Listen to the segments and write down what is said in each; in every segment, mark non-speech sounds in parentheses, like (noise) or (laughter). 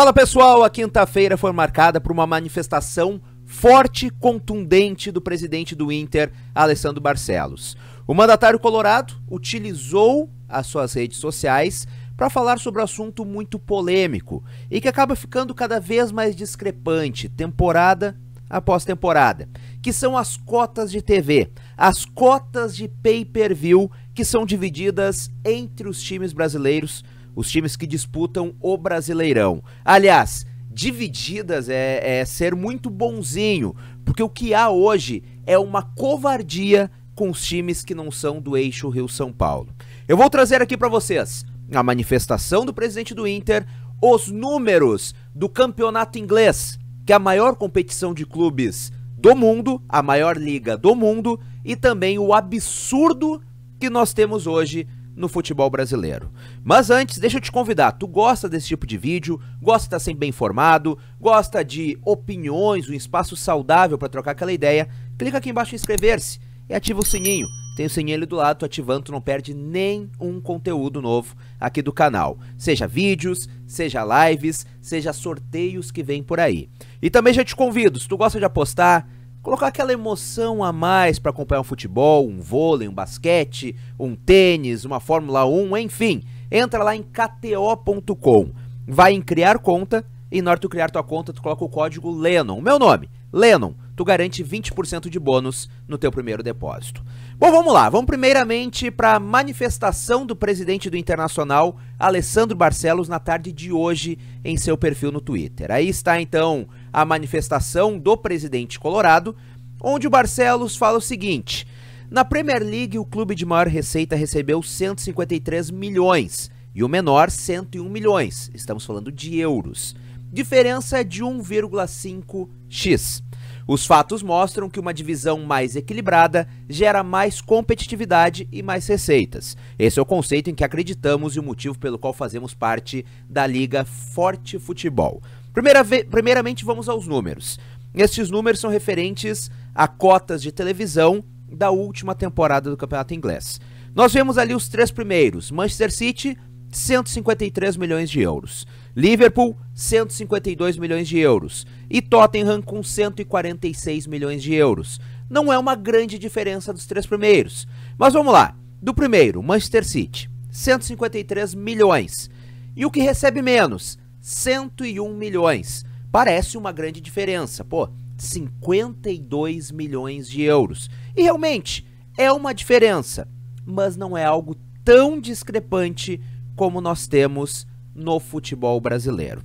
Fala pessoal, a quinta-feira foi marcada por uma manifestação forte, contundente do presidente do Inter, Alessandro Barcelos. O mandatário colorado utilizou as suas redes sociais para falar sobre um assunto muito polêmico e que acaba ficando cada vez mais discrepante, temporada após temporada, que são as cotas de TV, as cotas de pay-per-view que são divididas entre os times brasileiros os times que disputam o Brasileirão. Aliás, divididas é, é ser muito bonzinho, porque o que há hoje é uma covardia com os times que não são do eixo Rio-São Paulo. Eu vou trazer aqui para vocês a manifestação do presidente do Inter, os números do campeonato inglês, que é a maior competição de clubes do mundo, a maior liga do mundo, e também o absurdo que nós temos hoje no futebol brasileiro. Mas antes, deixa eu te convidar. Tu gosta desse tipo de vídeo? Gosta de estar sempre bem informado? Gosta de opiniões, um espaço saudável para trocar aquela ideia? Clica aqui embaixo em inscrever-se e ativa o sininho. Tem o sininho ali do lado, tu ativando, tu não perde nenhum conteúdo novo aqui do canal. Seja vídeos, seja lives, seja sorteios que vem por aí. E também já te convido, se tu gosta de apostar, Colocar aquela emoção a mais para acompanhar um futebol, um vôlei, um basquete, um tênis, uma Fórmula 1, enfim. Entra lá em kto.com. Vai em criar conta e na hora de tu criar tua conta, tu coloca o código Lennon. Meu nome, Lennon. Tu garante 20% de bônus no teu primeiro depósito. Bom, vamos lá. Vamos primeiramente para a manifestação do presidente do Internacional, Alessandro Barcelos, na tarde de hoje em seu perfil no Twitter. Aí está então a manifestação do presidente colorado, onde o Barcelos fala o seguinte: na Premier League, o clube de maior receita recebeu 153 milhões e o menor 101 milhões. Estamos falando de euros diferença de 1,5x. Os fatos mostram que uma divisão mais equilibrada gera mais competitividade e mais receitas. Esse é o conceito em que acreditamos e o motivo pelo qual fazemos parte da Liga Forte Futebol. Primeira primeiramente, vamos aos números. Estes números são referentes a cotas de televisão da última temporada do Campeonato Inglês. Nós vemos ali os três primeiros: Manchester City, 153 milhões de euros. Liverpool, 152 milhões de euros. E Tottenham com 146 milhões de euros. Não é uma grande diferença dos três primeiros. Mas vamos lá. Do primeiro, Manchester City, 153 milhões. E o que recebe menos? 101 milhões. Parece uma grande diferença, pô. 52 milhões de euros. E realmente é uma diferença, mas não é algo tão discrepante como nós temos no futebol brasileiro.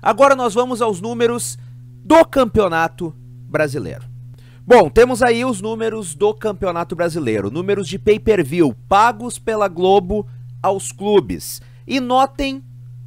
Agora nós vamos aos números do Campeonato Brasileiro. Bom, temos aí os números do Campeonato Brasileiro, números de pay-per-view pagos pela Globo aos clubes. E notem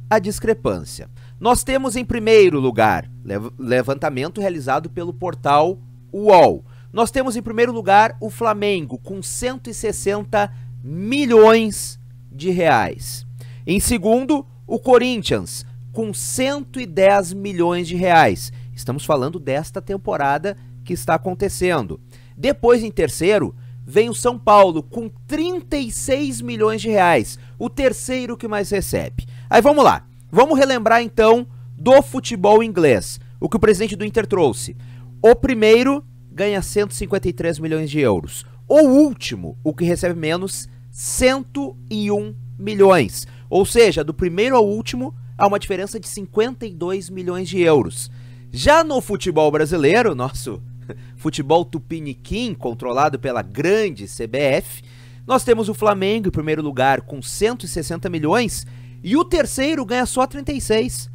a discrepância. Nós temos em primeiro lugar levantamento realizado pelo portal UOL. Nós temos em primeiro lugar o Flamengo com 160 milhões de reais. Em segundo, o Corinthians, com 110 milhões de reais. Estamos falando desta temporada que está acontecendo. Depois, em terceiro, vem o São Paulo com 36 milhões de reais, o terceiro que mais recebe. Aí vamos lá, vamos relembrar então do futebol inglês, o que o presidente do Inter trouxe. O primeiro ganha 153 milhões de euros, o último, o que recebe menos, 101 milhões. Ou seja, do primeiro ao último, há uma diferença de 52 milhões de euros. Já no futebol brasileiro, nosso (laughs) futebol tupiniquim, controlado pela grande CBF, nós temos o Flamengo em primeiro lugar com 160 milhões e o terceiro ganha só 36.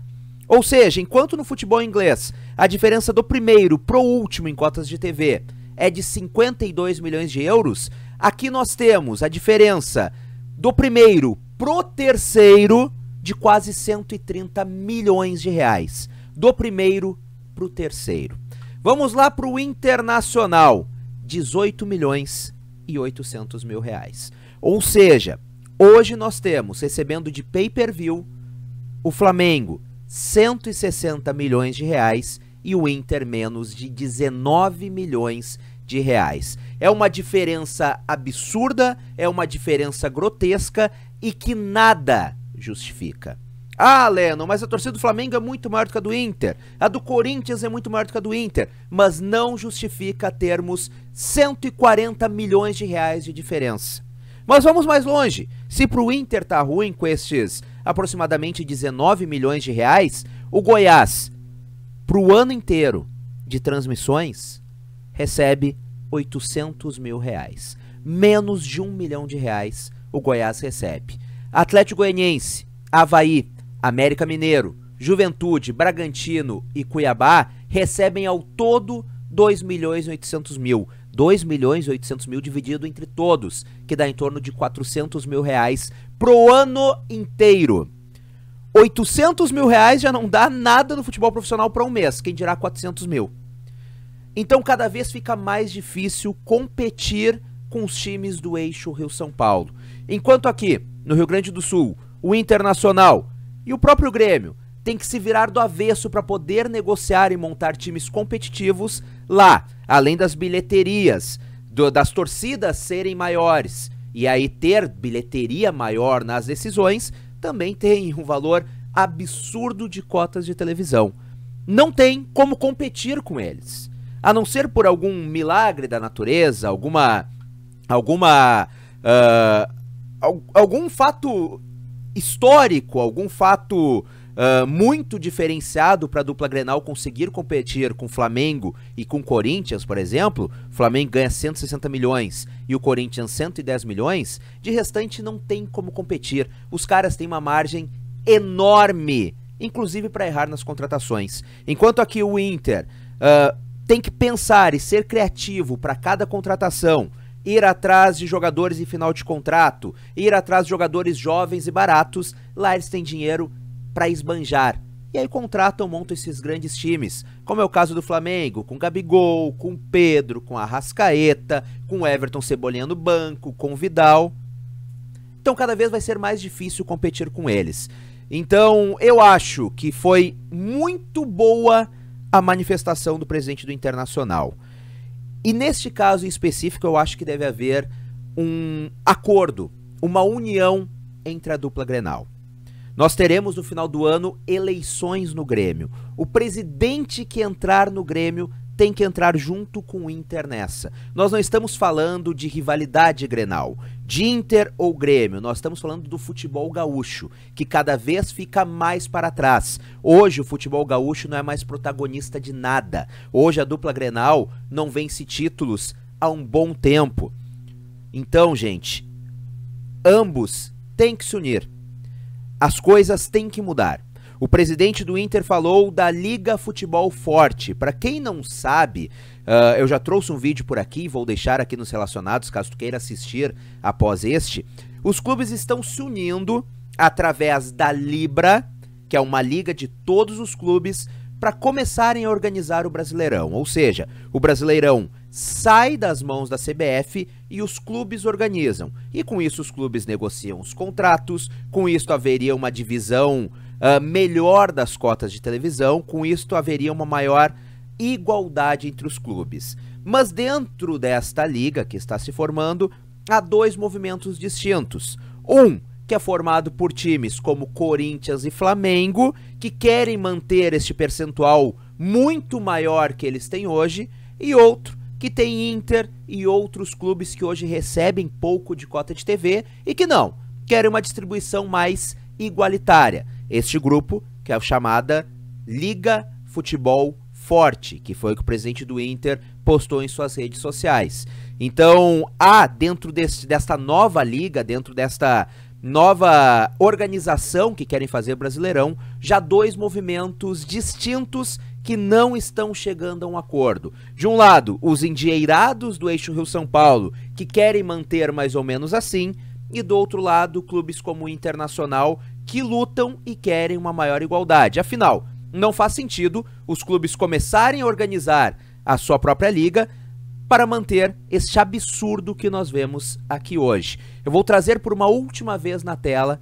Ou seja, enquanto no futebol inglês a diferença do primeiro pro último em cotas de TV é de 52 milhões de euros, aqui nós temos a diferença do primeiro pro terceiro de quase 130 milhões de reais. Do primeiro pro terceiro. Vamos lá pro internacional, 18 milhões e 800 mil reais. Ou seja, hoje nós temos recebendo de pay-per-view o Flamengo 160 milhões de reais e o Inter menos de 19 milhões de reais. É uma diferença absurda, é uma diferença grotesca, e que nada justifica. Ah, Leno, mas a torcida do Flamengo é muito maior do que a do Inter. A do Corinthians é muito maior do que a do Inter. Mas não justifica termos 140 milhões de reais de diferença. Mas vamos mais longe. Se pro Inter tá ruim com estes aproximadamente 19 milhões de reais, o Goiás, pro ano inteiro de transmissões, recebe 800 mil reais. Menos de um milhão de reais o Goiás recebe. Atlético Goianiense, Havaí, América Mineiro, Juventude, Bragantino e Cuiabá recebem ao todo 2 milhões e 800 mil. 2 milhões e 800 mil dividido entre todos, que dá em torno de 400 mil reais pro ano inteiro. 800 mil reais já não dá nada no futebol profissional para um mês, quem dirá 400 mil. Então cada vez fica mais difícil competir com os times do eixo Rio-São Paulo. Enquanto aqui, no Rio Grande do Sul, o Internacional e o próprio Grêmio têm que se virar do avesso para poder negociar e montar times competitivos lá, além das bilheterias, do, das torcidas serem maiores. E aí ter bilheteria maior nas decisões também tem um valor absurdo de cotas de televisão. Não tem como competir com eles. A não ser por algum milagre da natureza, alguma alguma. Uh, algum fato histórico, algum fato uh, muito diferenciado para a dupla Grenal conseguir competir com Flamengo e com Corinthians, por exemplo, Flamengo ganha 160 milhões e o Corinthians 110 milhões, de restante não tem como competir. Os caras têm uma margem enorme, inclusive para errar nas contratações. Enquanto aqui o Inter uh, tem que pensar e ser criativo para cada contratação ir atrás de jogadores em final de contrato, ir atrás de jogadores jovens e baratos, lá eles têm dinheiro para esbanjar. E aí contratam, montam esses grandes times, como é o caso do Flamengo, com Gabigol, com Pedro, com Arrascaeta, com Everton Cebolinha no banco, com Vidal. Então cada vez vai ser mais difícil competir com eles. Então eu acho que foi muito boa a manifestação do presidente do Internacional. E neste caso em específico, eu acho que deve haver um acordo, uma união entre a dupla Grenal. Nós teremos no final do ano eleições no Grêmio. O presidente que entrar no Grêmio tem que entrar junto com o Inter nessa. Nós não estamos falando de rivalidade Grenal, de Inter ou Grêmio, nós estamos falando do futebol gaúcho, que cada vez fica mais para trás. Hoje o futebol gaúcho não é mais protagonista de nada. Hoje a dupla Grenal não vence títulos há um bom tempo. Então, gente, ambos têm que se unir. As coisas têm que mudar. O presidente do Inter falou da Liga Futebol Forte. Para quem não sabe, uh, eu já trouxe um vídeo por aqui, vou deixar aqui nos relacionados, caso tu queira assistir após este. Os clubes estão se unindo através da Libra, que é uma liga de todos os clubes, para começarem a organizar o Brasileirão. Ou seja, o Brasileirão sai das mãos da CBF e os clubes organizam. E com isso os clubes negociam os contratos, com isso haveria uma divisão ah, melhor das cotas de televisão, com isto haveria uma maior igualdade entre os clubes. Mas dentro desta liga que está se formando, há dois movimentos distintos. Um, que é formado por times como Corinthians e Flamengo, que querem manter este percentual muito maior que eles têm hoje, e outro que tem Inter e outros clubes que hoje recebem pouco de cota de TV e que não, querem uma distribuição mais igualitária este grupo, que é a chamada Liga Futebol Forte, que foi o que o presidente do Inter postou em suas redes sociais. Então, há dentro desse, desta nova liga, dentro desta nova organização que querem fazer Brasileirão, já dois movimentos distintos que não estão chegando a um acordo. De um lado, os endieirados do eixo Rio-São Paulo, que querem manter mais ou menos assim, e do outro lado, clubes como o Internacional, que lutam e querem uma maior igualdade. Afinal, não faz sentido os clubes começarem a organizar a sua própria liga para manter este absurdo que nós vemos aqui hoje. Eu vou trazer por uma última vez na tela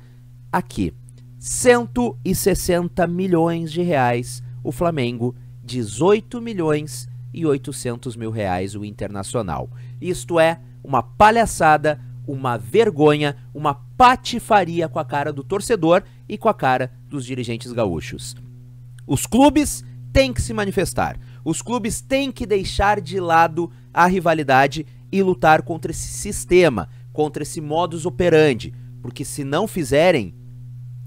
aqui. 160 milhões de reais o Flamengo, 18 milhões e 800 mil reais o Internacional. Isto é uma palhaçada uma vergonha, uma patifaria com a cara do torcedor e com a cara dos dirigentes gaúchos. Os clubes têm que se manifestar. Os clubes têm que deixar de lado a rivalidade e lutar contra esse sistema, contra esse modus operandi, porque se não fizerem,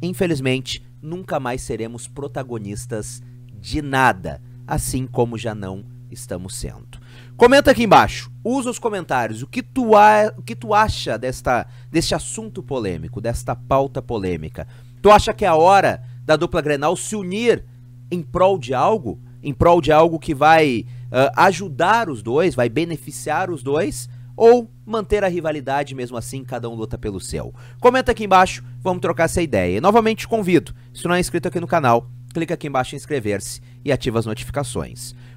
infelizmente, nunca mais seremos protagonistas de nada, assim como já não estamos sendo. Comenta aqui embaixo, usa os comentários, o que tu, a, o que tu acha desta, deste assunto polêmico, desta pauta polêmica. Tu acha que é a hora da dupla Grenal se unir em prol de algo? Em prol de algo que vai uh, ajudar os dois, vai beneficiar os dois? Ou manter a rivalidade mesmo assim, cada um luta pelo seu? Comenta aqui embaixo, vamos trocar essa ideia. E novamente convido, se não é inscrito aqui no canal, clica aqui embaixo em inscrever-se e ativa as notificações.